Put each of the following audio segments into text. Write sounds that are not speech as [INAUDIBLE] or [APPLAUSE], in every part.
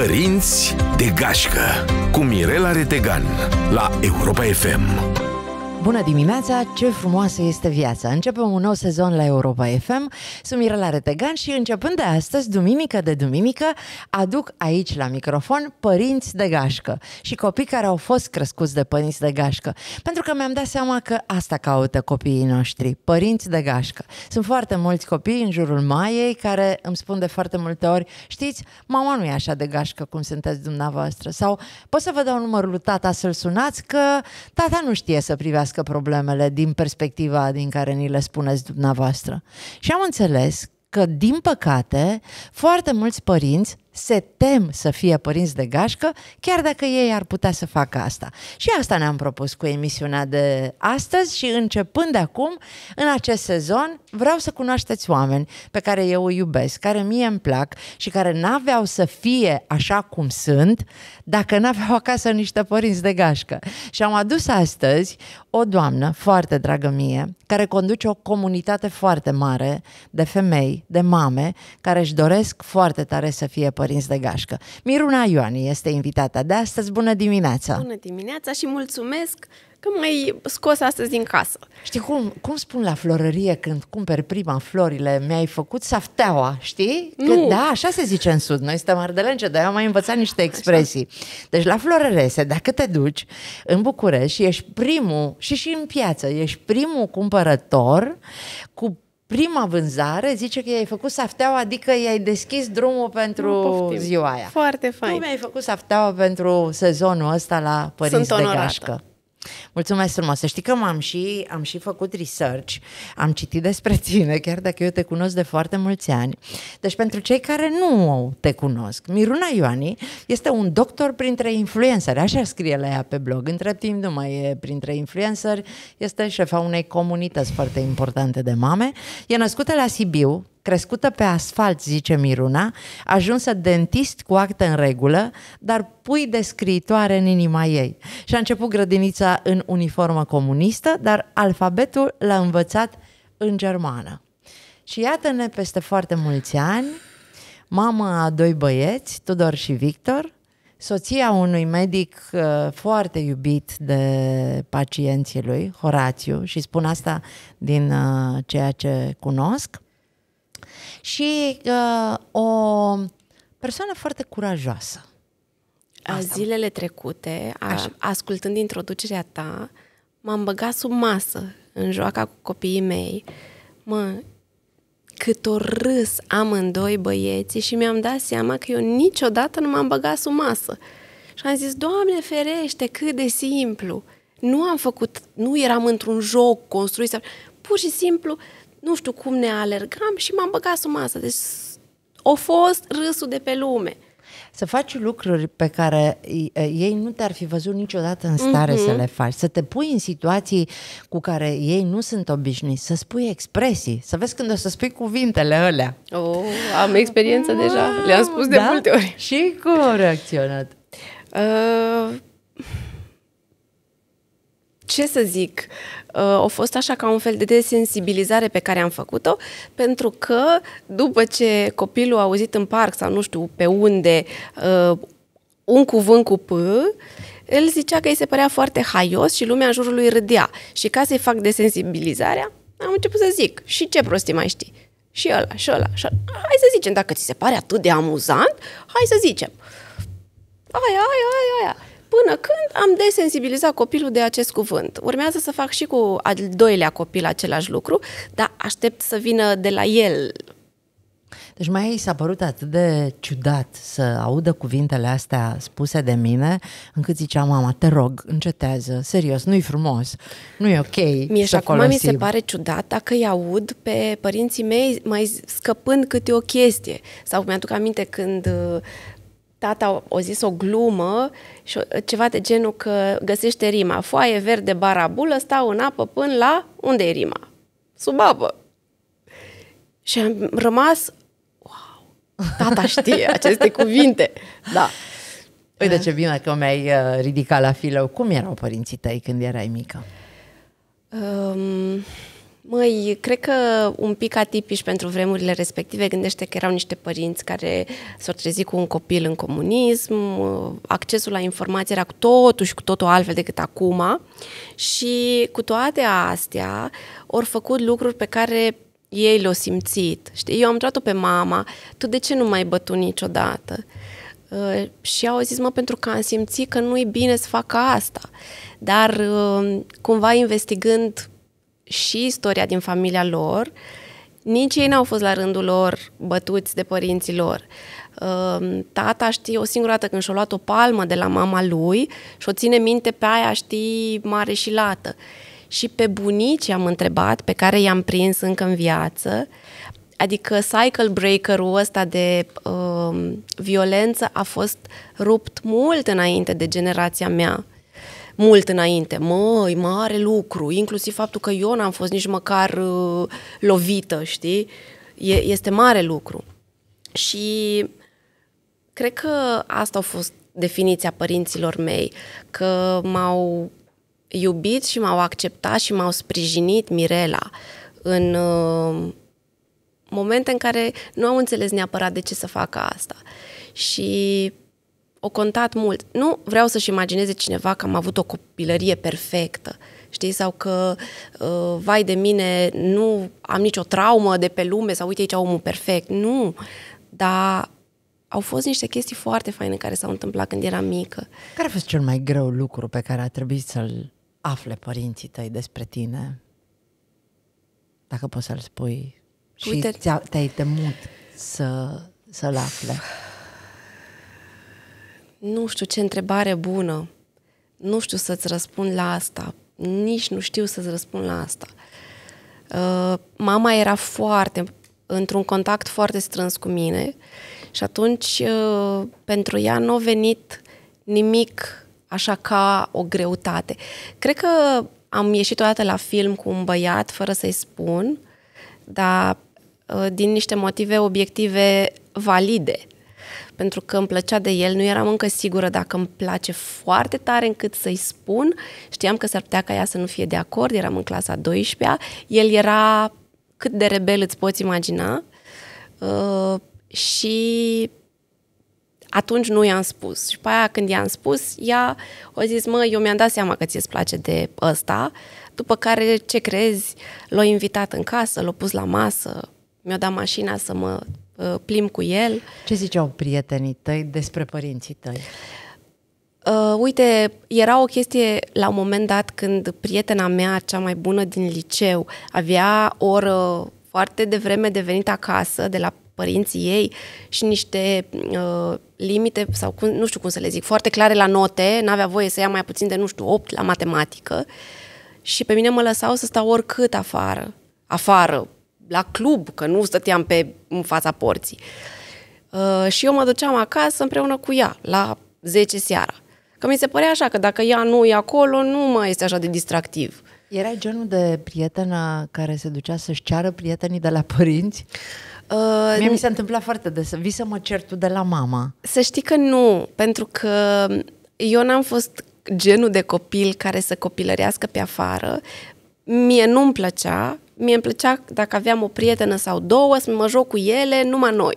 Părinți de gașcă cu Mirela Retegan la Europa FM. Bună dimineața, ce frumoasă este viața! Începem un nou sezon la Europa FM, sunt Mirela Retegan și începând de astăzi, duminică de duminică, aduc aici la microfon părinți de gașcă și copii care au fost crescuți de părinți de gașcă, pentru că mi-am dat seama că asta caută copiii noștri, părinți de gașcă. Sunt foarte mulți copii în jurul maiei care îmi spun de foarte multe ori, știți, mama nu e așa de gașcă cum sunteți dumneavoastră, sau pot să vă dau numărul lui tata să-l sunați că tata nu știe să privească privească problemele din perspectiva din care ni le spuneți dumneavoastră. Și am înțeles că, din păcate, foarte mulți părinți se tem să fie părinți de gașcă, chiar dacă ei ar putea să facă asta. Și asta ne-am propus cu emisiunea de astăzi și începând de acum, în acest sezon, vreau să cunoașteți oameni pe care eu îi iubesc, care mie îmi plac și care n-aveau să fie așa cum sunt dacă n-aveau [LAUGHS] acasă niște părinți de gașcă. Și am adus astăzi o doamnă foarte dragă mie, care conduce o comunitate foarte mare de femei, de mame, care își doresc foarte tare să fie părinți de gașcă. Miruna Ioani este invitată. de astăzi. Bună dimineața! Bună dimineața și mulțumesc că mai scos astăzi din casă. Știi cum, cum spun la florărie când cumperi prima florile, mi-ai făcut safteaua, știi? Că, nu. Da, așa se zice în sud. Noi suntem ardelence, dar eu am mai învățat niște expresii. Așa. Deci la florărese, dacă te duci în București și ești primul, și și în piață, ești primul cumpărător cu prima vânzare zice că i-ai făcut safteaua, adică i-ai deschis drumul pentru ziua aia. Foarte fain. Tu mi-ai făcut safteaua pentru sezonul ăsta la Părinți Sunt de onorată. Gașcă. Mulțumesc frumos. Să știi că am și, am și făcut research, am citit despre [LAUGHS] tine, chiar dacă eu te cunosc de foarte mulți ani. Deci pentru cei care nu te cunosc, Miruna Ioani este un doctor printre influenceri, așa scrie la ea pe blog. Între timp nu mai e printre influenceri, este șefa unei comunități foarte importante de mame. E născută la Sibiu, crescută pe asfalt, zice Miruna, ajunsă dentist cu acte în regulă, dar pui de scriitoare în inima ei. Și a început grădinița în uniformă comunistă, dar alfabetul l-a învățat în germană. Și iată-ne peste foarte mulți ani, mama a doi băieți, Tudor și Victor, soția unui medic uh, foarte iubit de pacienții lui, Horațiu, și spun asta din uh, ceea ce cunosc, și uh, o persoană foarte curajoasă. Asta. Zilele trecute, a, ascultând introducerea ta, m-am băgat sub masă în joaca cu copiii mei. Mă, cât o râs amândoi băieții și mi-am dat seama că eu niciodată nu m-am băgat sub masă. Și am zis, Doamne ferește, cât de simplu. Nu am făcut, nu eram într-un joc construit, pur și simplu nu știu cum ne alergam și m-am băgat sub masă. Deci o fost râsul de pe lume. Să faci lucruri pe care ei nu te-ar fi văzut niciodată în stare mm-hmm. să mhm. le faci, să te pui în situații cu care ei nu sunt obișnuiți, să spui expresii, să vezi când o să spui cuvintele alea. Oh, am experiență wow, deja, le-am spus de da? multe ori. Și cum au reacționat? Uh ce să zic, uh, a fost așa ca un fel de desensibilizare pe care am făcut-o, pentru că după ce copilul a auzit în parc sau nu știu pe unde uh, un cuvânt cu P, el zicea că îi se părea foarte haios și lumea în jurul lui râdea. Și ca să-i fac desensibilizarea, am început să zic, și ce prostii mai știi? Și ăla, și ăla, și ăla. Hai să zicem, dacă ți se pare atât de amuzant, hai să zicem. Aia, aia, aia, aia până când am desensibilizat copilul de acest cuvânt. Urmează să fac și cu al doilea copil același lucru, dar aștept să vină de la el. Deci mai s-a părut atât de ciudat să audă cuvintele astea spuse de mine, încât zicea mama, te rog, încetează, serios, nu-i frumos, nu i ok Mie și acum mi se pare ciudat dacă îi aud pe părinții mei mai scăpând câte o chestie. Sau mi-aduc aminte când uh, tata o zis o glumă și ceva de genul că găsește rima. Foaie verde barabulă, stau în apă până la... Unde e rima? Sub apă. Și am rămas... Wow! Tata știe [LAUGHS] aceste cuvinte. Da. Uite ce bine că mi-ai uh, ridicat la filă. Cum erau părinții tăi când erai mică? Um Măi, cred că un pic atipici pentru vremurile respective, gândește că erau niște părinți care s-au trezit cu un copil în comunism, accesul la informație era cu totul și cu totul altfel decât acum și cu toate astea ori făcut lucruri pe care ei le-au simțit. Știi, eu am întrebat-o pe mama, tu de ce nu mai bătu niciodată? Uh, și au zis, mă, pentru că am simțit că nu-i bine să facă asta. Dar uh, cumva investigând și istoria din familia lor, nici ei n-au fost la rândul lor bătuți de părinții lor. Ehm, tata știe o singură dată când și-a luat o palmă de la mama lui și o ține minte pe aia, știi, mare și lată. Și pe bunici am întrebat, pe care i-am prins încă în viață, adică cycle breaker-ul ăsta de uh, violență a fost rupt mult înainte de generația mea mult înainte. Măi, mare lucru, inclusiv faptul că eu n-am fost nici măcar uh, lovită, știi? E, este mare lucru. Și cred că asta a fost definiția părinților mei, că m-au iubit și m-au acceptat și m-au sprijinit Mirela în uh, momente în care nu au înțeles neapărat de ce să facă asta. Și o contat mult. Nu vreau să-și imagineze cineva că am avut o copilărie perfectă, știi, sau că, uh, vai de mine, nu am nicio traumă de pe lume sau uite aici omul perfect. Nu, dar au fost niște chestii foarte faine care s-au întâmplat când eram mică. Care a fost cel mai greu lucru pe care a trebuit să-l afle părinții tăi despre tine? Dacă poți să-l spui. Și te-ai temut să, să-l afle. Nu știu ce întrebare bună. Nu știu să-ți răspund la asta. Nici nu știu să-ți răspund la asta. Uh, mama era foarte într-un contact foarte strâns cu mine și atunci uh, pentru ea nu a venit nimic așa ca o greutate. Cred că am ieșit odată la film cu un băiat fără să-i spun, dar uh, din niște motive obiective valide pentru că îmi plăcea de el, nu eram încă sigură dacă îmi place foarte tare încât să-i spun, știam că s-ar putea ca ea să nu fie de acord, eram în clasa 12-a, el era cât de rebel îți poți imagina uh, și atunci nu i-am spus. Și pe aia când i-am spus, ea a zis, mă, eu mi-am dat seama că ți-ți place de ăsta, după care, ce crezi, l-a invitat în casă, l-a pus la masă, mi-a dat mașina să mă Uh, plim cu el. Ce ziceau prietenii tăi despre părinții tăi? Uh, uite, era o chestie la un moment dat când prietena mea, cea mai bună din liceu, avea o oră foarte devreme de venit acasă de la părinții ei și niște uh, limite, sau cum, nu știu cum să le zic, foarte clare la note, n-avea voie să ia mai puțin de, nu știu, 8 la matematică și pe mine mă lăsau să stau oricât afară, afară, la club, că nu stăteam pe, în fața porții. Uh, și eu mă duceam acasă împreună cu ea, la 10 seara. Că mi se părea așa, că dacă ea nu e acolo, nu mai este așa de distractiv. Era genul de prietena care se ducea să-și ceară prietenii de la părinți? Uh, Mie mi s-a întâmplat foarte des. Vi să mă cer tu de la mama. Să știi că nu, pentru că eu n-am fost genul de copil care să copilărească pe afară. Mie nu-mi plăcea, mie îmi plăcea dacă aveam o prietenă sau două să mă joc cu ele, numai noi.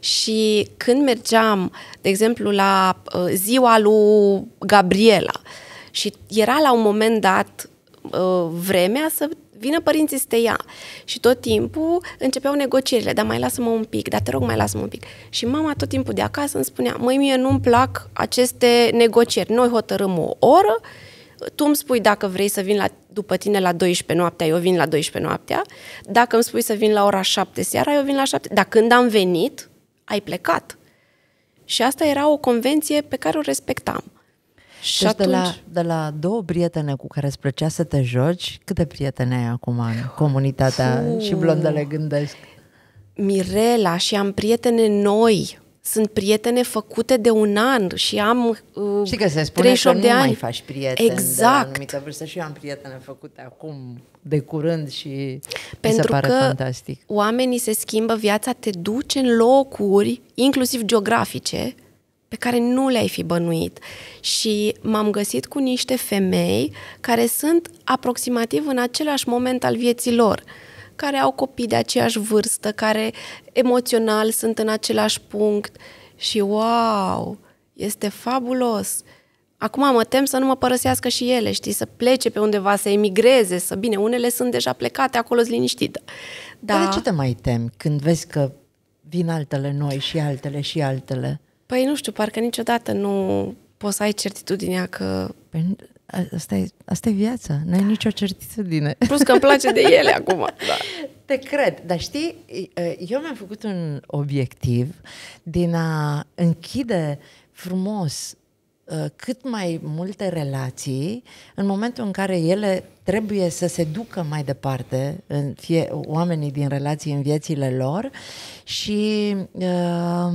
Și când mergeam, de exemplu, la uh, ziua lui Gabriela și era la un moment dat uh, vremea să vină părinții să te ia. Și tot timpul începeau negocierile, dar mai lasă-mă un pic, dar te rog mai lasă-mă un pic. Și mama tot timpul de acasă îmi spunea, măi mie nu-mi plac aceste negocieri, noi hotărâm o oră tu îmi spui dacă vrei să vin la, după tine la 12 noaptea, eu vin la 12 noaptea. Dacă îmi spui să vin la ora 7 seara, eu vin la 7. Dar când am venit, ai plecat. Și asta era o convenție pe care o respectam. Și atunci... Deci de, la, de la două prietene cu care îți plăcea să te joci, câte prietene ai acum în comunitatea Fuu. și blondele gândesc? Mirela și am prietene noi sunt prietene făcute de un an și am uh, Știi că se spune că nu de ani. mai faci prieteni exact. de vârstă și eu am prietene făcute acum de curând și Pentru mi se pare că fantastic. oamenii se schimbă, viața te duce în locuri, inclusiv geografice, pe care nu le-ai fi bănuit. Și m-am găsit cu niște femei care sunt aproximativ în același moment al vieții lor care au copii de aceeași vârstă, care emoțional sunt în același punct și wow, este fabulos. Acum mă tem să nu mă părăsească și ele, știi, să plece pe undeva, să emigreze, să bine, unele sunt deja plecate, acolo sunt liniștită. Da. Dar de da. ce te mai temi când vezi că vin altele noi și altele și altele? Păi nu știu, parcă niciodată nu poți să ai certitudinea că... Păi, Asta e, asta e viața, n-ai da. nicio certitudine. Plus că îmi place de ele [LAUGHS] acum. Da. Te cred, dar știi, eu mi-am făcut un obiectiv din a închide frumos Uh, cât mai multe relații în momentul în care ele trebuie să se ducă mai departe, în fie, oamenii din relații în viețile lor și uh,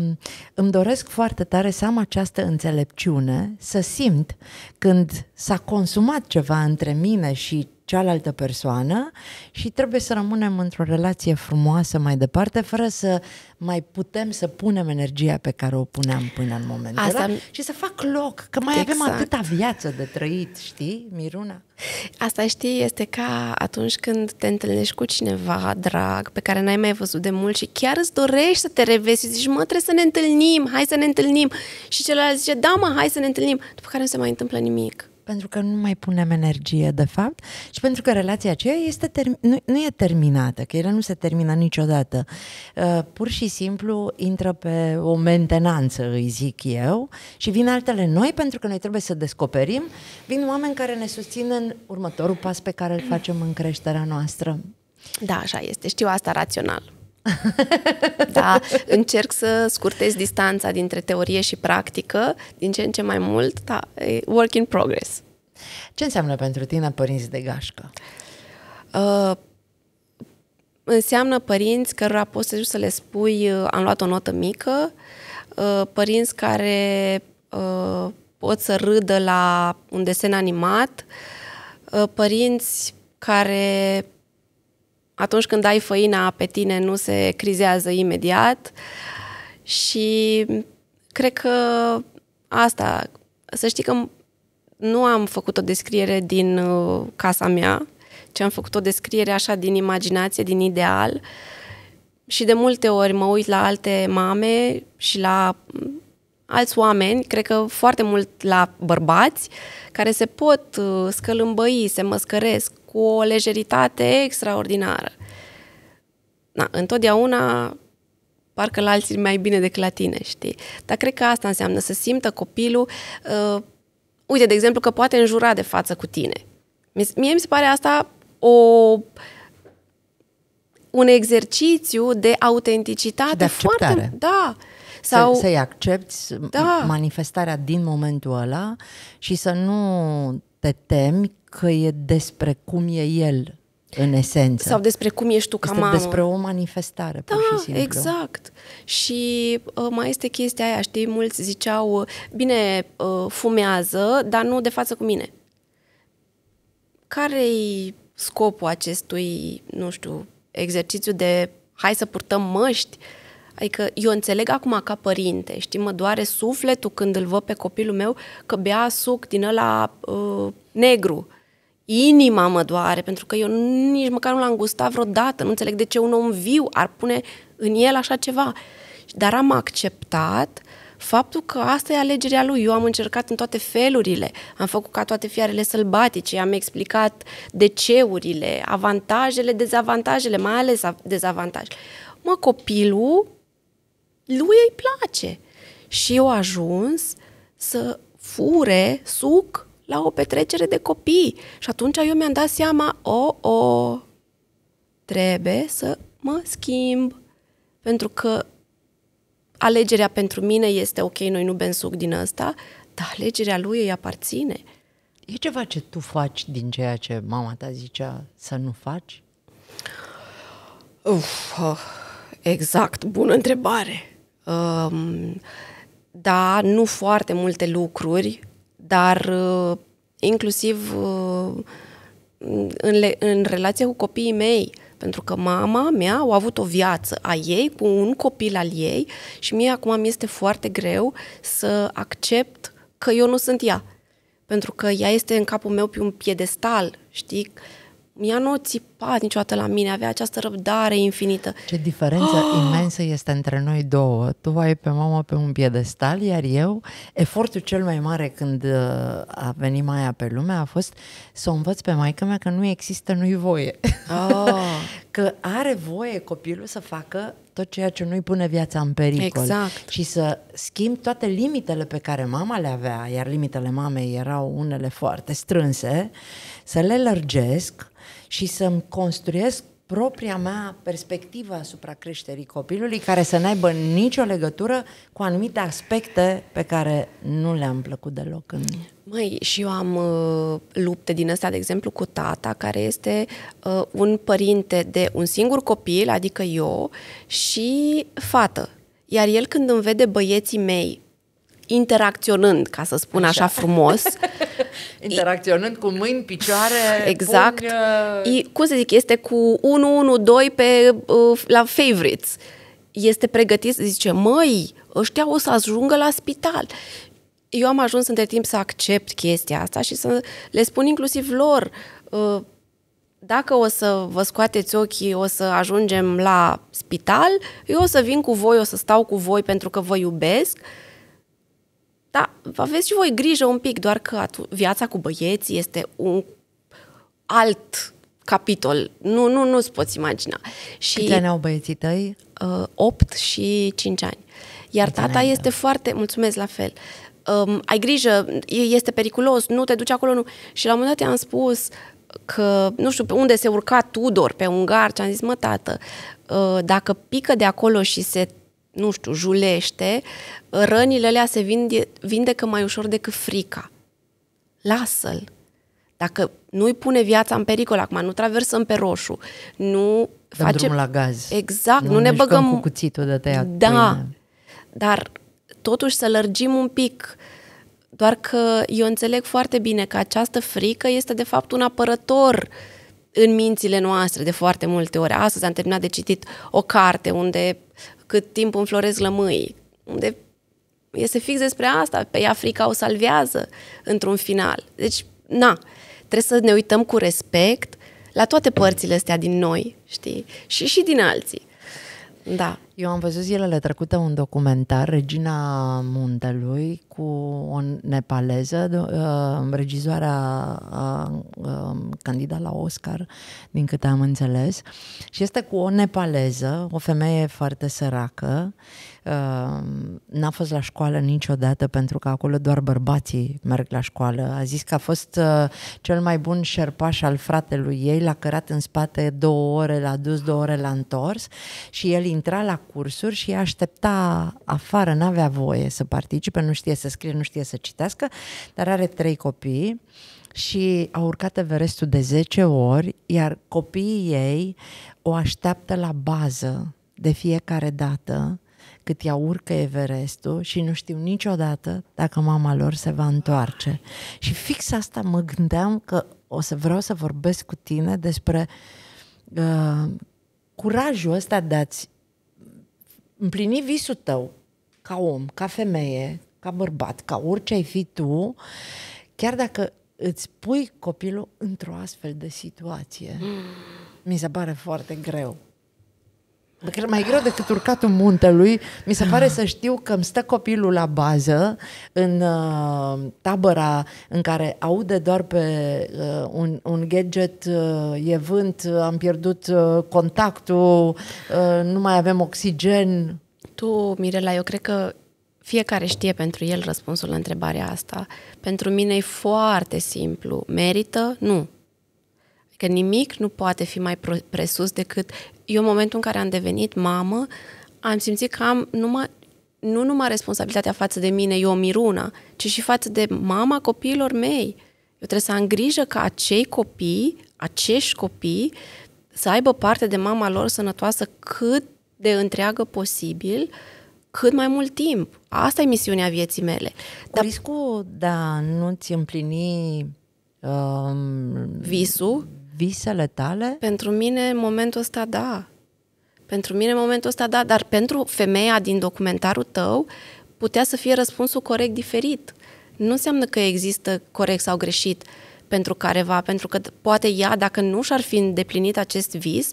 îmi doresc foarte tare să am această înțelepciune, să simt când s-a consumat ceva între mine și cealaltă persoană și trebuie să rămânem într-o relație frumoasă mai departe, fără să mai putem să punem energia pe care o puneam până în momentul Asta... ăla și să fac loc, că mai exact. avem atâta viață de trăit, știi, Miruna? Asta, știi, este ca atunci când te întâlnești cu cineva drag, pe care n-ai mai văzut de mult și chiar îți dorești să te revezi și zici, mă, trebuie să ne întâlnim, hai să ne întâlnim. Și celălalt zice, da, mă, hai să ne întâlnim. După care nu se mai întâmplă nimic pentru că nu mai punem energie, de fapt, și pentru că relația aceea este ter- nu, nu e terminată, că ele nu se termină niciodată. Uh, pur și simplu intră pe o mentenanță, îi zic eu, și vin altele noi, pentru că noi trebuie să descoperim. Vin oameni care ne susțin în următorul pas pe care îl facem în creșterea noastră. Da, așa este. Știu asta rațional. [LAUGHS] Da, încerc să scurtez distanța dintre teorie și practică din ce în ce mai mult, da, work in progress. Ce înseamnă pentru tine părinți de gașcă? Uh, înseamnă părinți cărora poți să ajungi să le spui uh, am luat o notă mică, uh, părinți care uh, pot să râdă la un desen animat, uh, părinți care atunci când ai făina pe tine nu se crizează imediat și cred că asta, să știi că nu am făcut o descriere din uh, casa mea, ci am făcut o descriere așa din imaginație, din ideal și de multe ori mă uit la alte mame și la mm, alți oameni, cred că foarte mult la bărbați, care se pot uh, scălâmbăi, se măscăresc cu o lejeritate extraordinară. Na, întotdeauna parcă la alții mai bine decât la tine, știi? Dar cred că asta înseamnă să simtă copilul, uh, uite, de exemplu, că poate înjura de față cu tine. Mie mi se pare asta o un exercițiu de autenticitate. De acceptare. Foarte, da. Sau, să, să-i accepti da. manifestarea din momentul ăla și să nu te temi că e despre cum e el în esență. Sau despre cum ești tu ca este mamă. despre o manifestare, da, pur și da, simplu. exact. Și uh, mai este chestia aia, știi, mulți ziceau, bine, uh, fumează, dar nu de față cu mine. Care-i scopul acestui, nu știu, exercițiu de hai să purtăm măști? Adică eu înțeleg acum ca părinte, știi, mă doare sufletul când îl văd pe copilul meu că bea suc din ăla uh, negru inima mă doare, pentru că eu nici măcar nu l-am gustat vreodată, nu înțeleg de ce un om viu ar pune în el așa ceva. Dar am acceptat faptul că asta e alegerea lui. Eu am încercat în toate felurile, am făcut ca toate fiarele sălbatice, am explicat deceurile, avantajele, dezavantajele, mai ales dezavantajele. Mă, copilul, lui îi place. Și eu ajuns să fure suc la o petrecere de copii. Și atunci eu mi-am dat seama, o, oh, o, oh, trebuie să mă schimb. Pentru că alegerea pentru mine este, ok, noi nu bem suc din asta, dar alegerea lui îi aparține. E ceva ce tu faci din ceea ce mama ta zicea să nu faci? Uf, ah, exact, bună întrebare. Um, da, nu foarte multe lucruri dar uh, inclusiv uh, în, le, în relație cu copiii mei, pentru că mama mea a avut o viață a ei cu un copil al ei și mie acum mi este foarte greu să accept că eu nu sunt ea. Pentru că ea este în capul meu pe un piedestal, știi? ea nu a țipat niciodată la mine, avea această răbdare infinită. Ce diferență oh! imensă este între noi două. Tu ai pe mama pe un piedestal, iar eu, efortul cel mai mare când uh, a venit Maia pe lume a fost să o învăț pe maica mea că nu există, nu-i voie. Oh. [LAUGHS] că are voie copilul să facă tot ceea ce nu-i pune viața în pericol. Exact. Și să schimb toate limitele pe care mama le avea, iar limitele mamei erau unele foarte strânse, să le lărgesc și să-mi construiesc propria mea perspectivă asupra creșterii copilului, care să n-aibă nicio legătură cu anumite aspecte pe care nu le-am plăcut deloc în Măi, și eu am uh, lupte din ăsta, de exemplu, cu tata, care este uh, un părinte de un singur copil, adică eu, și fată. Iar el când îmi vede băieții mei interacționând, ca să spun așa, așa frumos, [LAUGHS] interacționând cu mâini, picioare, Exact. Pungă... E, cum să zic, este cu 1-1-2 pe, uh, la favorites. Este pregătit, zice, măi, ăștia o să ajungă la spital. Eu am ajuns între timp să accept chestia asta și să le spun inclusiv lor, uh, dacă o să vă scoateți ochii, o să ajungem la spital, eu o să vin cu voi, o să stau cu voi pentru că vă iubesc, uh, dar aveți și voi grijă un pic, doar că viața cu băieți este un alt capitol. Nu, nu, nu-ți poți imagina. Și, Câte ani au băieții tăi? 8 uh, și 5 ani. Iar Câte tata da? este foarte... Mulțumesc la fel. Um, ai grijă, este periculos, nu te duci acolo, nu. Și la un moment dat i-am spus că, nu știu, pe unde se urca Tudor, pe ungar, ce am zis, mă, tată, uh, dacă pică de acolo și se nu știu, julește, rănile alea se vinde, vindecă mai ușor decât frica. Lasă-l. Dacă nu-i pune viața în pericol, acum nu traversăm pe roșu, nu Dăm facem... la gaz. Exact, nu, nu ne băgăm... cu cuțitul de tăiat. Da, pâine. dar totuși să lărgim un pic. Doar că eu înțeleg foarte bine că această frică este de fapt un apărător uh, în mințile noastre de foarte multe ori. Astăzi am terminat de citit o carte unde cât timp înfloresc lămâi, unde este fix despre asta, pe Africa o salvează într-un final. Deci, na, trebuie să ne uităm cu respect la toate părțile astea din noi, știi? Și și din alții. Da. Eu am văzut zilele trecute un documentar, Regina Muntelui, cu o nepaleză, uh, regizoarea uh, um, candidat la Oscar, din câte am înțeles, și este cu o nepaleză, o femeie foarte săracă, Ehm, n-a fost la școală niciodată pentru că acolo doar bărbații merg la școală. A zis că a fost uh, cel mai bun șerpaș al fratelui ei, l-a cărat în spate două ore, l-a dus două ore, l-a întors și el intra la cursuri și aștepta afară, n-avea voie să participe, nu știe să scrie, nu știe să citească, dar are trei copii și a urcat Everestul de 10 ori, iar copiii ei o așteaptă la bază de fiecare dată cât ea urcă Everestul și nu știu niciodată dacă mama lor se va întoarce. Și fix asta mă gândeam că o să vreau să vorbesc cu tine despre uh, curajul ăsta de a-ți împlini visul tău ca om, ca femeie, ca bărbat, ca orice ai fi tu, chiar dacă îți pui copilul într-o astfel de situație. Mm. Mi se pare foarte greu mai greu decât urcatul muntelui, mi se pare să știu că îmi stă copilul la bază în uh, tabăra în care aude doar pe uh, un, un gadget, uh, e vânt, am pierdut uh, contactul, uh, nu mai avem oxigen. Tu, Mirela, eu cred că fiecare știe pentru el răspunsul la întrebarea asta. Pentru mine e foarte simplu. Merită? Nu. Că nimic nu poate fi mai presus decât eu în momentul în care am devenit mamă, am simțit că am numai, nu numai responsabilitatea față de mine, eu Miruna, ci și față de mama copiilor mei. Eu trebuie să am grijă ca acei copii, acești copii, să aibă parte de mama lor sănătoasă cât de întreagă posibil, cât mai mult timp. Asta e misiunea vieții mele. Dar... riscul de a nu-ți împlini um, visul, visele tale? Pentru mine, în momentul ăsta, da. Pentru mine, în momentul ăsta, da, dar pentru femeia din documentarul tău, putea să fie răspunsul corect diferit. Nu înseamnă că există corect sau greșit pentru careva, pentru că poate ea, dacă nu și-ar fi îndeplinit acest vis,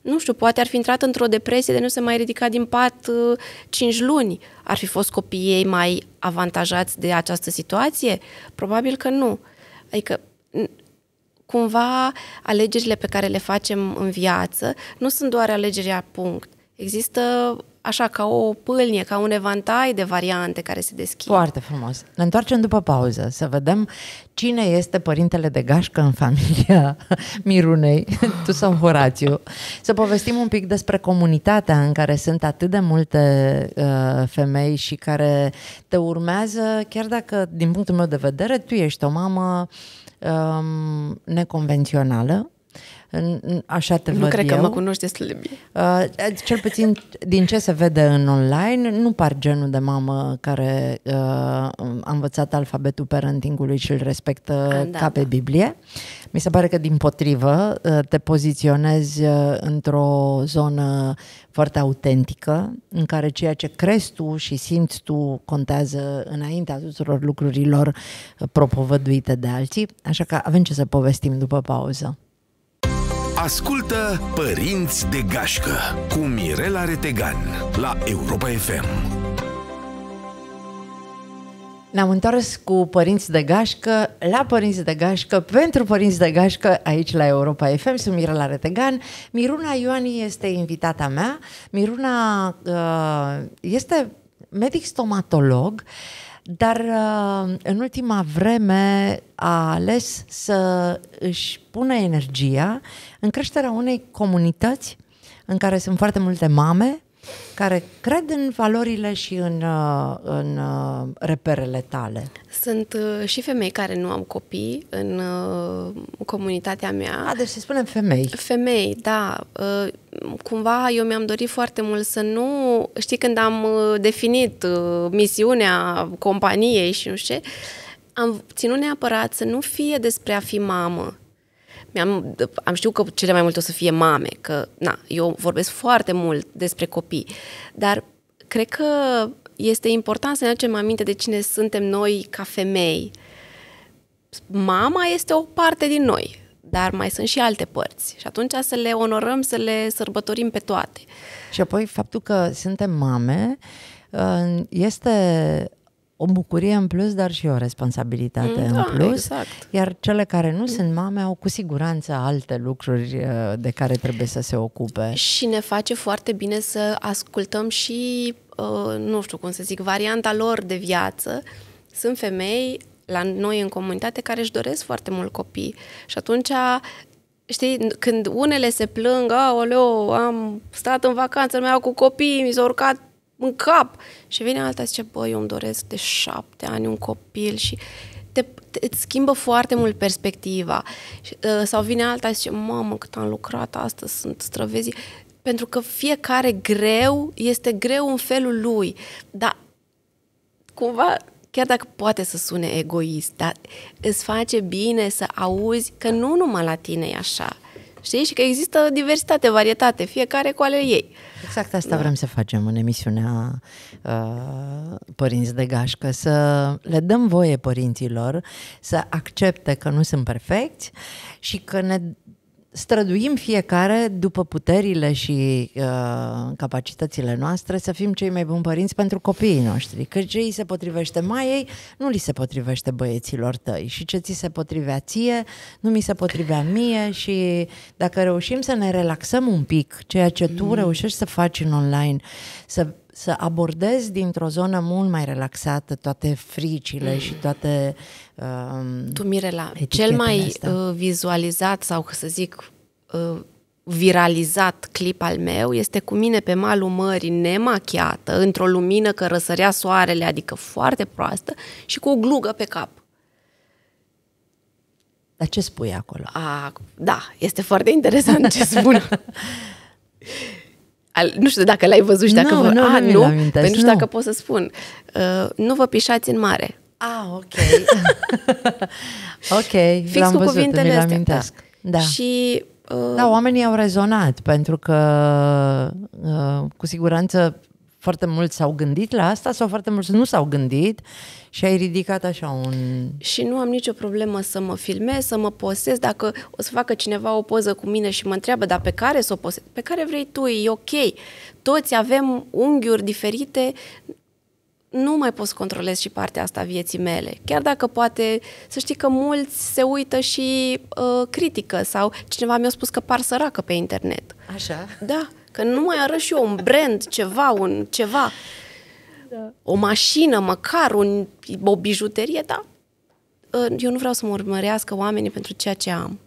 nu știu, poate ar fi intrat într-o depresie de nu se mai ridica din pat uh, 5 luni. Ar fi fost copiii ei mai avantajați de această situație? Probabil că nu. Adică cumva alegerile pe care le facem în viață nu sunt doar alegerea punct. Există așa ca o pâlnie, ca un evantai de variante care se deschid. Foarte frumos. Ne întoarcem după pauză să vedem cine este părintele de gașcă în familia [LAUGHS] Mirunei, tu sau Horațiu. Să povestim un pic despre comunitatea în care sunt atât de multe uh, femei și care te urmează, chiar dacă, din punctul meu de vedere, tu ești o mamă uh, um, neconvențională Așa te nu văd Nu cred eu. că mă cunoști destul de bine. Uh, uh, cel puțin din ce se vede în online, nu par genul de mamă care uh, a învățat alfabetul parentingului și îl respectă ah, da, ca pe da. Biblie. Mi se pare că din potrivă uh, te poziționezi uh, într-o zonă foarte autentică, în care ceea ce crezi tu și simți tu contează înaintea tuturor lucrurilor uh, propovăduite de alții, așa că avem ce să povestim după pauză. Ascultă Părinți de Gașcă cu Mirela Retegan la Europa FM. Ne-am întors cu Părinți de Gașcă, la Părinți de Gașcă, pentru Părinți de Gașcă, aici la Europa FM. Sunt Mirela Retegan. Miruna Ioani este invitata mea. Miruna uh, este medic stomatolog. Uh, dar uh, în ultima vreme a ales să își pună energia în creșterea unei comunități în care sunt foarte multe mame care cred în valorile și în, uh, în uh, reperele tale? Sunt uh, și femei care nu au copii în comunitatea mea. A, deci să spunem femei. Femei, da. Cumva eu mi-am dorit foarte mult să nu... Știi, când am definit misiunea companiei și nu știu ce, am ținut neapărat să nu fie despre a fi mamă, mi-am, am știut că cele mai multe o să fie mame, că na, eu vorbesc foarte mult despre copii, dar cred că este important să ne aducem aminte de cine suntem noi ca femei. Mama este o parte din noi, dar mai sunt și alte părți și atunci să le onorăm, să le sărbătorim pe toate. Și apoi faptul că suntem mame uh, este o bucurie în plus, dar și o responsabilitate mm, da, în plus. Exact. Iar cele care nu sunt mame au cu siguranță alte lucruri uh, de care trebuie să se ocupe. Și ne face foarte bine să ascultăm și, uh, nu știu cum să zic, varianta lor de viață. Sunt femei la noi în comunitate care își doresc foarte mult copii și atunci știi, când unele se plâng, oleo, am stat în vacanță, mi-au cu copii, mi s-a urcat în cap. Și vine alta și zice, băi, eu îmi doresc de șapte ani un copil și te, te, îți schimbă foarte mult perspectiva. Și, uh, sau vine alta și zice, mamă, cât am lucrat astăzi, sunt străvezi. Pentru că fiecare greu este greu în felul lui. Dar cumva chiar dacă poate să sune egoist, dar îți face bine să auzi că nu numai la tine e așa. Știi? Și că există diversitate, varietate, fiecare cu ale ei. Exact asta da. vrem să facem în emisiunea uh, Părinți de Gașcă, să le dăm voie părinților să accepte că nu sunt perfecți și că ne străduim fiecare după puterile și uh, capacitățile noastre să fim cei mai buni părinți pentru copiii noștri. Că ce îi se potrivește mai ei, nu li se potrivește băieților tăi. Și ce ți se potrivea ție, nu mi se potrivea mie și dacă reușim să ne relaxăm un pic, ceea ce tu mm. reușești să faci în online, să să abordez dintr-o zonă mult mai relaxată toate fricile mm. și toate. Um, tu, Mirela, cel mai astea. Uh, vizualizat sau, să zic, uh, viralizat clip al meu este cu mine pe malul mării nemachiată, într-o lumină că răsărea soarele, adică foarte proastă, și cu o glugă pe cap. Dar ce spui acolo? A, da, este foarte interesant ce spun. [LAUGHS] Al, nu știu dacă l-ai văzut și dacă no, vă... Nu, a, nu, ah, nu? Păi nu știu dacă pot să spun. Uh, nu vă pișați în mare. Ah, ok. [LAUGHS] ok, Fix l-am cu văzut, cuvintele mi-l astea. Da. da. Și... Uh... Da, oamenii au rezonat, pentru că uh, cu siguranță foarte mulți s-au gândit la asta sau foarte mulți nu s-au gândit și ai ridicat așa un... Și nu am nicio problemă să mă filmez, să mă posez, dacă o să facă cineva o poză cu mine și mă întreabă, dar pe care să o posez? Pe care vrei tu, e ok. Toți avem unghiuri diferite, nu mai pot să controlez și partea asta vieții mele. Chiar dacă poate să știi că mulți se uită și uh, critică sau cineva mi-a spus că par săracă pe internet. Așa? Da Că nu mai arăt și eu un brand, ceva, un ceva, da. o mașină, măcar un, o bijuterie, da. Eu nu vreau să mă urmărească oamenii pentru ceea ce am,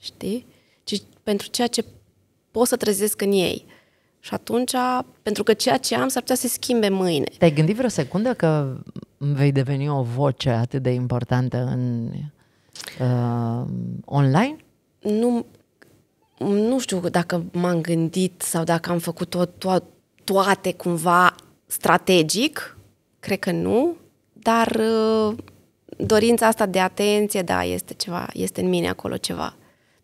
știi? Ci pentru ceea ce pot să trezesc în ei. Și atunci, pentru că ceea ce am s-ar putea să schimbe mâine. Te-ai gândit vreo secundă că vei deveni o voce atât de importantă în uh, online? Nu, nu știu dacă m-am gândit sau dacă am făcut tot, to- toate cumva strategic, cred că nu, dar uh, dorința asta de atenție, da, este ceva, este în mine acolo ceva.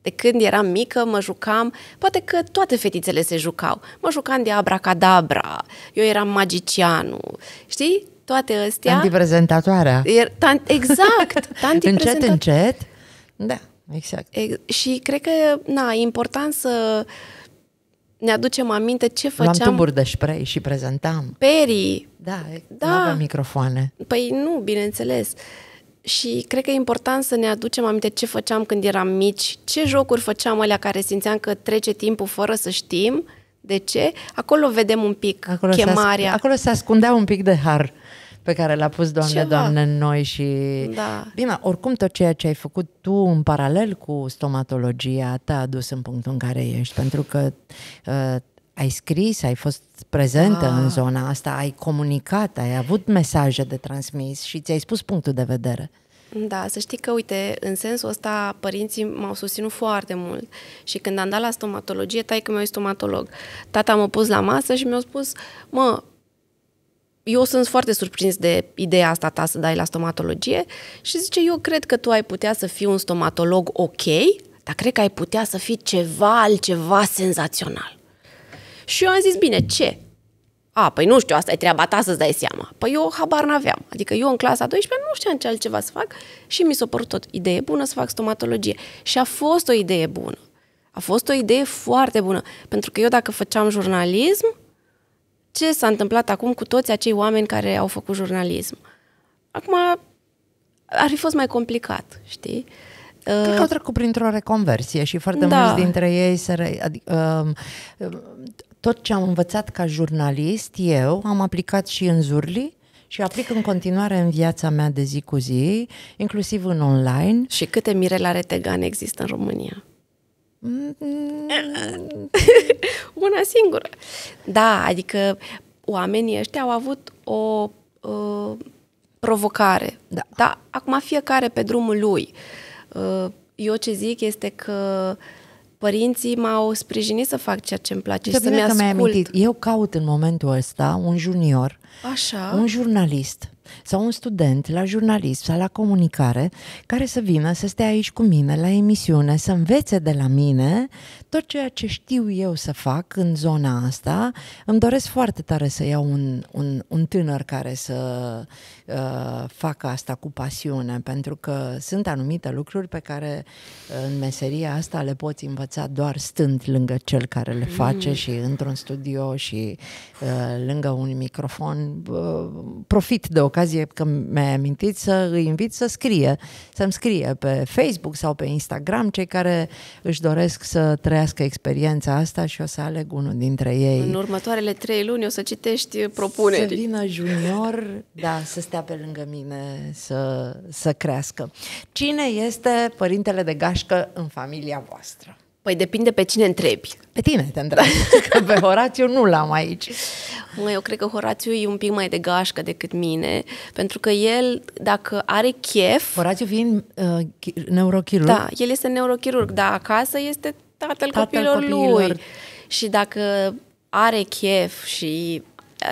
De când eram mică, mă jucam, poate că toate fetițele se jucau. Mă jucam de abracadabra, eu eram magicianul, știi? Toate astea. Tantiprezentatoarea. Er, exact, tanti [LAUGHS] Încet, încet, da. Exact. E, și cred că, na, e important să ne aducem aminte ce făceam. Luam tuburi de spray și prezentam. Perii. Da, da. nu aveam microfoane. Păi nu, bineînțeles. Și cred că e important să ne aducem aminte ce făceam când eram mici, ce jocuri făceam alea care simțeam că trece timpul fără să știm de ce. Acolo vedem un pic acolo chemarea. Se acolo se ascundea un pic de har pe care l-a pus Doamne, Ceva. Doamne în noi și... Da. Bine, oricum tot ceea ce ai făcut tu în paralel cu stomatologia te-a adus în punctul în care ești, pentru că uh, ai scris, ai fost prezentă da. în zona asta, ai comunicat, ai avut mesaje de transmis și ți-ai spus punctul de vedere. Da, să știi că, uite, în sensul ăsta părinții m-au susținut foarte mult și când am dat la stomatologie, că meu e stomatolog. Tata m-a pus la masă și mi-a spus, mă, eu sunt foarte surprins de ideea asta ta să dai la stomatologie și zice, eu cred că tu ai putea să fii un stomatolog ok, dar cred că ai putea să fii ceva altceva senzațional. Și eu am zis, bine, ce? A, păi nu știu, asta e treaba ta să-ți dai seama. Păi eu habar n-aveam. Adică eu în clasa 12 nu știam ce altceva să fac și mi s-a părut o idee bună să fac stomatologie. Și a fost o idee bună. A fost o idee foarte bună. Pentru că eu dacă făceam jurnalism, ce s-a întâmplat acum cu toți acei oameni care au făcut jurnalism. Acum ar fi fost mai complicat, știi? Cred că uh, au trecut printr-o reconversie și foarte da. mulți dintre ei se re... adică, tot ce am învățat ca jurnalist, eu am aplicat și în Zurli și aplic în continuare în viața mea de zi cu zi, inclusiv în online. Și câte Mirela tegan există în România? Mm-hmm. [LAUGHS] una singură. Da, adică oamenii ăștia au avut o uh, provocare. Da. da. Acum fiecare pe drumul lui. Uh, eu ce zic este că părinții m-au sprijinit să fac ceea ce îmi place și să-mi ascult. Amintit. Eu caut în momentul ăsta un junior Așa. un jurnalist sau un student la jurnalism sau la comunicare care să vină să stea aici cu mine la emisiune, să învețe de la mine tot ceea ce știu eu să fac în zona asta. Îmi doresc foarte tare să iau un, un, un tânăr care să uh, facă asta cu pasiune, pentru că sunt anumite lucruri pe care uh, în meseria asta le poți învăța doar stând lângă cel care le face mm. și într-un studio și uh, lângă un microfon Uh, profit de ocazie că mi-ai amintit să îi invit să scrie, să-mi scrie pe Facebook sau pe Instagram cei care își doresc să trăiască experiența asta și o să aleg unul dintre ei. În următoarele trei luni o să citești propuneri. Să vină junior, da, să stea pe lângă mine, să, să crească. Cine este părintele de gașcă în familia voastră? Păi depinde pe cine întrebi. Pe tine te întrebi, [LAUGHS] că pe Horatiu nu l-am aici. Mă, eu cred că Horatiu e un pic mai de gașcă decât mine, pentru că el, dacă are chef... Horatiu fiind uh, neurochirurg? Da, el este neurochirurg, dar acasă este tatăl, tatăl copilor, lui. Și dacă are chef și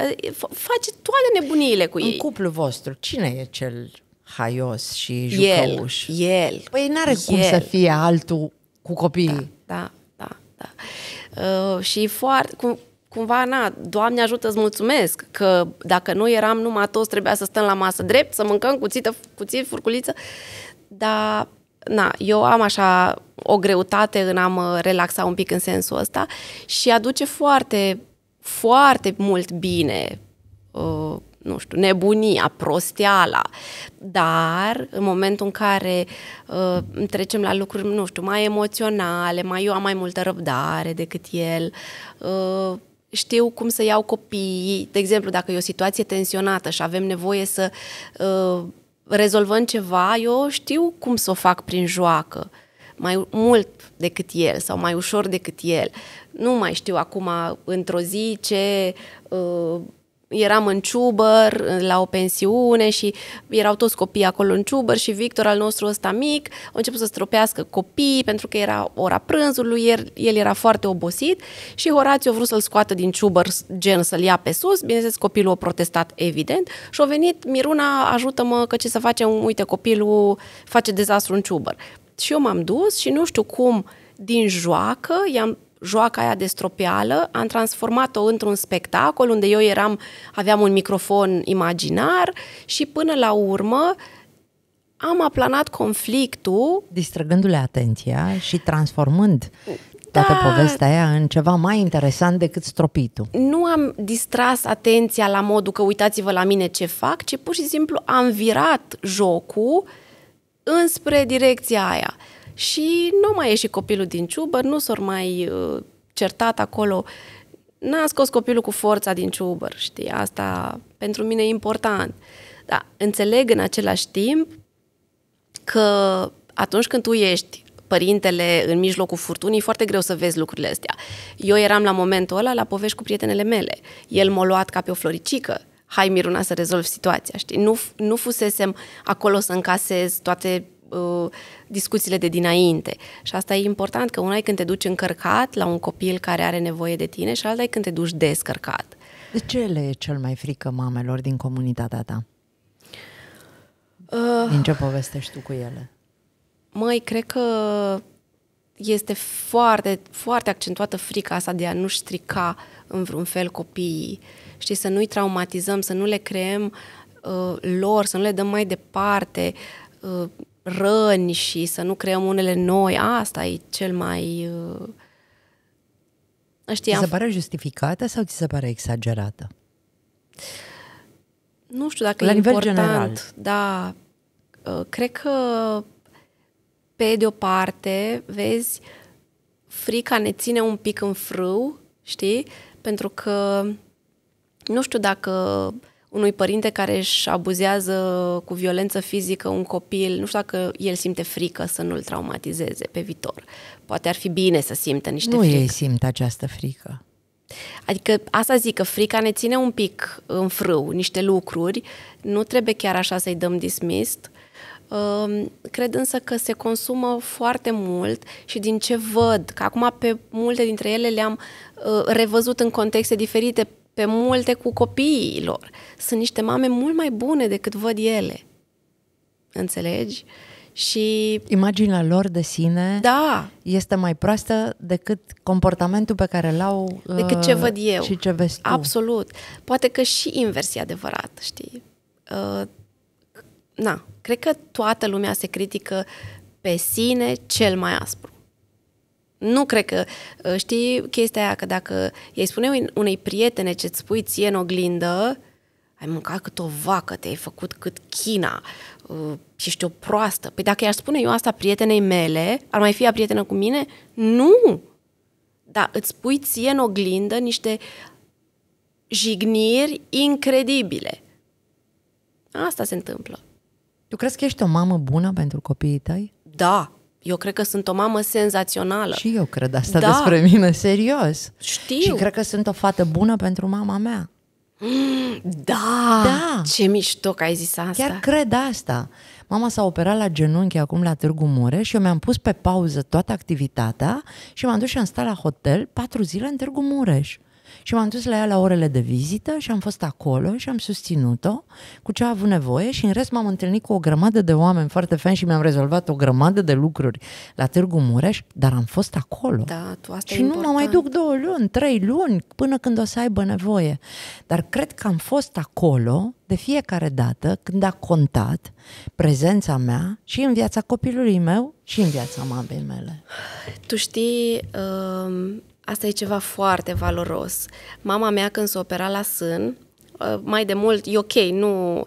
uh, face toate nebuniile cu ei. În cuplul vostru, cine e cel haios și jucăuș? El, el. Păi n-are el. cum să fie altul cu copiii. Da da, da, da. Uh, și foarte, cum, cumva, na, Doamne ajută, îți mulțumesc că dacă nu eram numai toți, trebuia să stăm la masă drept, să mâncăm cuțită, cuțit, furculiță, dar na, eu am așa o greutate în a mă relaxa un pic în sensul ăsta și aduce foarte, foarte mult bine uh, nu știu, nebunia, prosteala. Dar în momentul în care uh, trecem la lucruri, nu știu, mai emoționale, mai eu am mai multă răbdare decât el, uh, știu cum să iau copiii. De exemplu, dacă e o situație tensionată și avem nevoie să uh, rezolvăm ceva, eu știu cum să o fac prin joacă mai mult decât el sau mai ușor decât el. Nu mai știu acum într-o zi ce uh, eram în ciubăr, la o pensiune și erau toți copii acolo în ciubăr și Victor al nostru ăsta mic a început să stropească copii pentru că era ora prânzului, el, el era foarte obosit și Horatiu a vrut să-l scoată din ciubăr, gen să-l ia pe sus, bineînțeles copilul a protestat evident și a venit Miruna, ajută-mă că ce să facem, uite copilul face dezastru în ciubăr. Și eu m-am dus și nu știu cum, din joacă, i-am joaca aia de stropeală, am transformat-o într-un spectacol unde eu eram, aveam un microfon imaginar și până la urmă am aplanat conflictul. Distrăgându-le atenția și transformând da, toată povestea aia în ceva mai interesant decât stropitul. Nu am distras atenția la modul că uitați-vă la mine ce fac, ci pur și simplu am virat jocul înspre direcția aia și nu mai ieși copilul din ciubă, nu s-or mai uh, certat acolo. N-a scos copilul cu forța din ciubăr, știi? Asta pentru mine e important. Dar înțeleg în același timp că atunci când tu ești părintele în mijlocul furtunii, e foarte greu să vezi lucrurile astea. Eu eram la momentul ăla la povești cu prietenele mele. El m-a luat ca pe o floricică. Hai, Miruna, să rezolvi situația, știi? Nu, nu fusesem acolo să încasez toate uh, discuțiile de dinainte. Și asta e important, că una e când te duci încărcat la un copil care are nevoie de tine și alta e când te duci descărcat. De ce le e cel mai frică mamelor din comunitatea ta? Uh, din ce povestești tu cu ele? Măi, cred că este foarte, foarte accentuată frica asta de a nu strica în vreun fel copiii. Știi, să nu-i traumatizăm, să nu le creăm uh, lor, să nu le dăm mai departe uh, răni și să nu creăm unele noi, asta e cel mai... Uh, știam. Ți se pare justificată sau ți se pare exagerată? Nu știu dacă La e nivel important, general. da. Uh, cred că, pe de o parte, vezi, frica ne ține un pic în frâu, știi? Pentru că nu știu dacă uh, unui părinte care își abuzează cu violență fizică un copil, nu știu dacă el simte frică să nu-l traumatizeze pe viitor. Poate ar fi bine să simtă niște nu frică. Nu ei simt această frică. Adică asta zic că frica ne ține un pic în frâu niște lucruri, nu trebuie chiar așa să-i dăm dismist. Ehm, cred însă că se consumă foarte mult și din ce văd, că acum pe multe dintre ele le-am uh, revăzut în contexte diferite pe multe cu copiii lor. Sunt niște mame mult mai bune decât văd ele. Înțelegi? Și imaginea lor de sine da. este mai proastă decât comportamentul pe care l-au decât ce uh, văd eu. Și ce vezi tu. Absolut. Poate că și invers e adevărat, știi? Uh, na, cred că toată lumea se critică pe sine cel mai aspru. Nu cred că, uh, știi, chestia aia că dacă îi spune unei prietene ce îți spui ție în oglindă, ai mâncat cât o vacă, te-ai făcut cât China, uh, ești o proastă. Păi dacă i-aș spune eu asta prietenei mele, ar mai fi ea prietenă cu mine? Nu! Dar îți pui ție în oglindă niște jigniri incredibile. Asta se întâmplă. Tu crezi că ești o mamă bună pentru copiii tăi? Da, eu cred că sunt o mamă senzațională. Și eu cred asta da. despre mine, serios. Știu. Și cred că sunt o fată bună pentru mama mea. Mm, da! da! Ce mișto că ai zis asta! Chiar cred asta. Mama s-a operat la genunchi acum la Târgu Mureș și eu mi-am pus pe pauză toată activitatea și m-am dus și am stat la hotel patru zile în Târgu Mureș. Și m-am dus la ea la orele de vizită și am fost acolo și am susținut-o cu ce a avut nevoie și în rest m-am întâlnit cu o grămadă de oameni foarte fain și mi-am rezolvat o grămadă de lucruri la Târgu Mureș, dar am fost acolo. Da, tu asta și nu important. mă mai duc două luni, trei luni, până când o să aibă nevoie. Dar cred că am fost acolo de fiecare dată când a contat prezența mea și în viața copilului meu și în viața mamei mele. Tu știi, um, Asta e ceva foarte valoros. Mama mea când s-a operat la sân, ă, mai de mult, e ok, nu,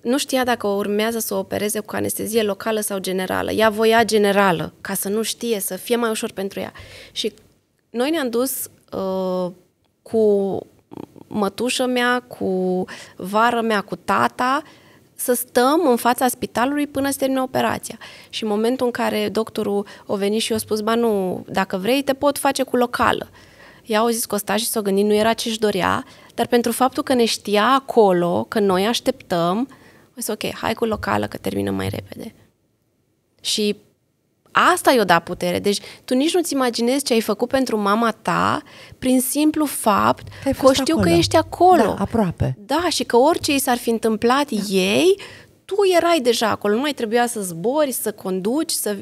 nu știa dacă urmează să o opereze cu anestezie locală sau generală. Ea voia generală, ca să nu știe, să fie mai ușor pentru ea. Și noi ne-am dus uh, cu mătușă mea, cu vară mea, cu tata, să stăm în fața spitalului până se termină operația. Și în momentul în care doctorul o veni și eu a spus, ba nu, dacă vrei, te pot face cu locală. Ea au zis sta și s-o gândit, nu era ce-și dorea, dar pentru faptul că ne știa acolo, că noi așteptăm, a zis, ok, hai cu locală, că termină mai repede. Și Asta i-o da putere. Deci tu nici nu-ți imaginezi ce ai făcut pentru mama ta prin simplu fapt că știu acolo. că ești acolo. Da, aproape. Da, și că orice i s-ar fi întâmplat da. ei, tu erai deja acolo. Nu mai trebuia să zbori, să conduci, să...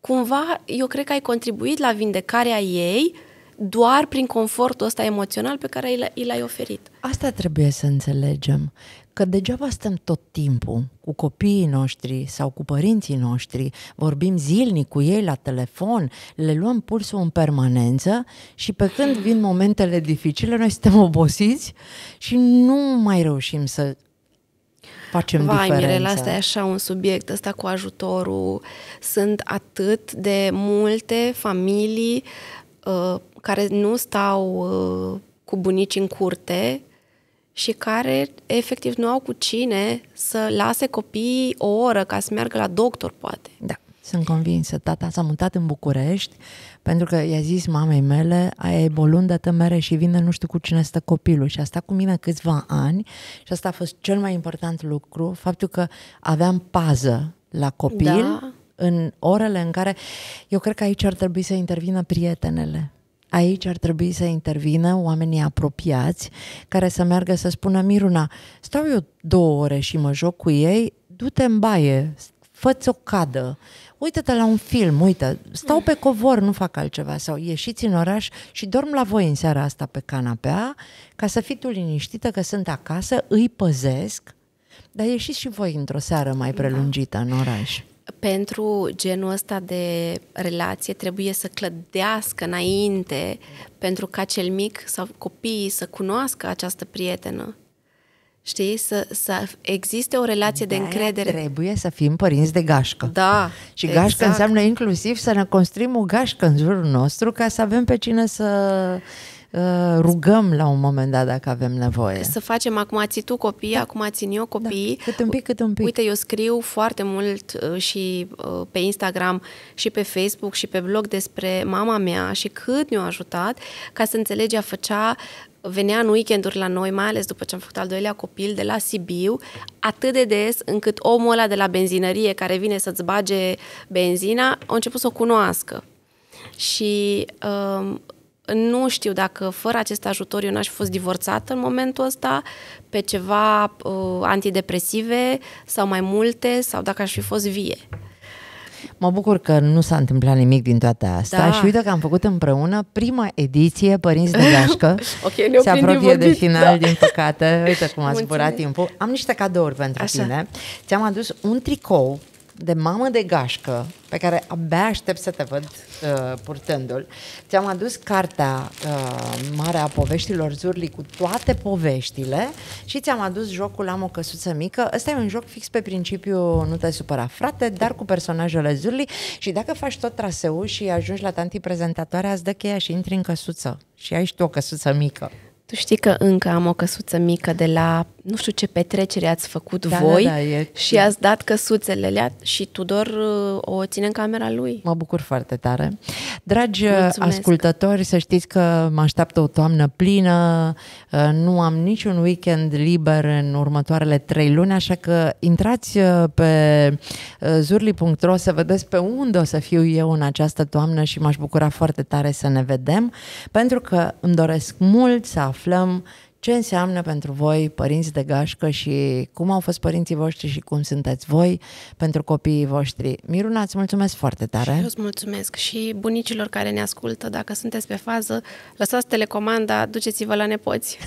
Cumva, eu cred că ai contribuit la vindecarea ei doar prin confortul ăsta emoțional pe care i l-ai oferit. Asta trebuie să înțelegem, că degeaba stăm tot timpul cu copiii noștri sau cu părinții noștri, vorbim zilnic cu ei la telefon, le luăm pulsul în permanență și pe când vin momentele dificile, noi suntem obosiți și nu mai reușim să facem Vai, diferența. Mirela, asta e așa un subiect, ăsta cu ajutorul. Sunt atât de multe familii uh, care nu stau uh, cu bunici în curte și care efectiv nu au cu cine să lase copiii o oră ca să meargă la doctor, poate. Da. Sunt convinsă. Tata s-a mutat în București pentru că i-a zis mamei mele, aia e bolundă tămere și vine nu știu cu cine stă copilul. Și a stat cu mine câțiva ani și asta a fost cel mai important lucru, faptul că aveam pază la copil da. în orele în care... Eu cred că aici ar trebui să intervină prietenele Aici ar trebui să intervină oamenii apropiați care să meargă să spună Miruna, stau eu două ore și mă joc cu ei, du-te în baie, fă-ți o cadă, uite-te la un film, uite, stau pe covor, nu fac altceva, sau ieșiți în oraș și dorm la voi în seara asta pe canapea, ca să fii tu liniștită că sunt acasă, îi păzesc, dar ieșiți și voi într-o seară mai prelungită în oraș pentru genul ăsta de relație trebuie să clădească înainte pentru ca cel mic sau copiii să cunoască această prietenă. Știi? Să, să existe o relație de, de încredere. Trebuie să fim părinți de gașcă. Da. Și gașcă exact. înseamnă inclusiv să ne construim o gașcă în jurul nostru ca să avem pe cine să Uh, rugăm la un moment dat dacă avem nevoie. Să facem acum ții tu copii, da. acum țin eu copii. Da. Cât un pic, cât un pic. Uite, eu scriu foarte mult uh, și uh, pe Instagram și pe Facebook și pe blog despre mama mea și cât ne-a ajutat ca să înțelege făcea venea în weekenduri la noi, mai ales după ce am făcut al doilea copil de la Sibiu, atât de des încât omul ăla de la benzinărie care vine să-ți bage benzina, a început să o cunoască. Și nu știu dacă fără acest ajutor eu n-aș fi fost divorțată în momentul ăsta pe ceva uh, antidepresive sau mai multe sau dacă aș fi fost vie. Mă bucur că nu s-a întâmplat nimic din toate astea da. și uite că am făcut împreună prima ediție Părinți de Gașcă. [LAUGHS] okay, ne Se apropie de final, da. din păcate. Uite cum a zburat timpul. Am niște cadouri pentru Așa. tine. Ți-am adus un tricou de mamă de gașcă, pe care abia aștept să te văd uh, purtându-l, ți-am adus cartea uh, Marea Poveștilor Zurli cu toate poveștile și ți-am adus jocul Am o căsuță mică. Ăsta e un joc fix pe principiu Nu te supăra, frate, dar cu personajele Zurli și dacă faci tot traseul și ajungi la tanti prezentatoare, îți dă cheia și intri în căsuță și ai și tu o căsuță mică. Tu știi că încă am o căsuță mică de la nu știu ce petrecere ați făcut da, da voi da, da, e... și ați dat căsuțele le și Tudor uh, o ține în camera lui. Mă bucur foarte tare. Dragi uh, Mulțumesc. ascultători, să știți că mă așteaptă o toamnă plină, uh, nu am niciun weekend liber în următoarele trei luni, așa că intrați pe zurli.ro să vedeți pe unde o să fiu eu în această toamnă și m-aș bucura foarte tare să ne vedem, pentru că îmi doresc mult să aflăm ce înseamnă pentru voi părinți de gașcă și cum au fost părinții voștri și cum sunteți voi pentru copiii voștri. Miruna, îți mulțumesc foarte tare. Și eu îți mulțumesc și bunicilor care ne ascultă, dacă sunteți pe fază, lăsați telecomanda, duceți-vă la nepoți.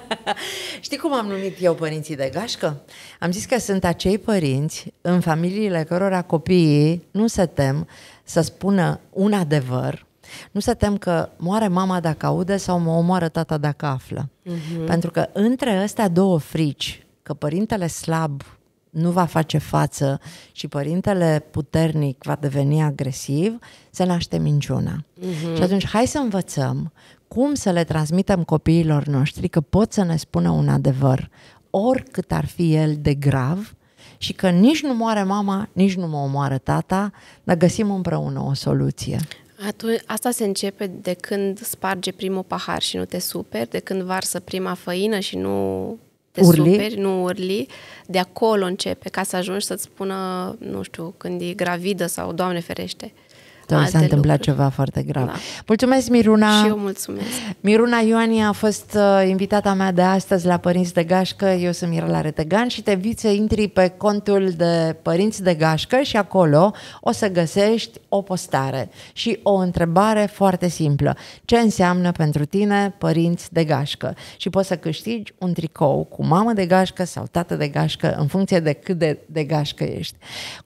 [LAUGHS] Știi cum am numit eu părinții de gașcă? Am zis că sunt acei părinți în familiile cărora copiii nu se tem să spună un adevăr, nu se tem că moare mama dacă aude sau mă omoară tata dacă află. Uh-huh. Pentru că între astea două frici, că părintele slab nu va face față și părintele puternic va deveni agresiv, se naște minciuna. Uh-huh. Și atunci hai să învățăm cum să le transmitem copiilor noștri că pot să ne spună un adevăr, oricât ar fi el de grav, și că nici nu moare mama, nici nu mă omoară tata, dar găsim împreună o soluție. Atunci, asta se începe de când sparge primul pahar și nu te superi, de când varsă prima făină și nu te urli. superi, nu urli. De acolo începe, ca să ajungi să-ți spună, nu știu, când e gravidă sau, Doamne ferește, da, s-a întâmplat lucruri. ceva foarte grav. Da. Mulțumesc, Miruna! Și eu mulțumesc! Miruna Ioani a fost uh, invitata mea de astăzi la Părinți de Gașcă. Eu sunt Mirela Retegan și te invit să intri pe contul de Părinți de Gașcă și acolo o să găsești o postare și o întrebare foarte simplă. Ce înseamnă pentru tine Părinți de Gașcă? Și poți să câștigi un tricou cu mamă de gașcă sau tată de gașcă în funcție de cât de, de gașcă ești.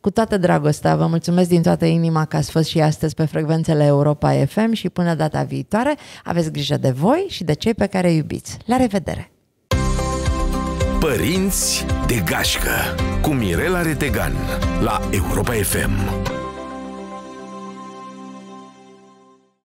Cu toată dragostea, vă mulțumesc din toată inima că ați fost și astăzi pe frecvențele Europa FM și până data viitoare aveți grijă de voi și de cei pe care iubiți. La revedere! Părinți de gașcă cu Mirela Retegan la Europa FM.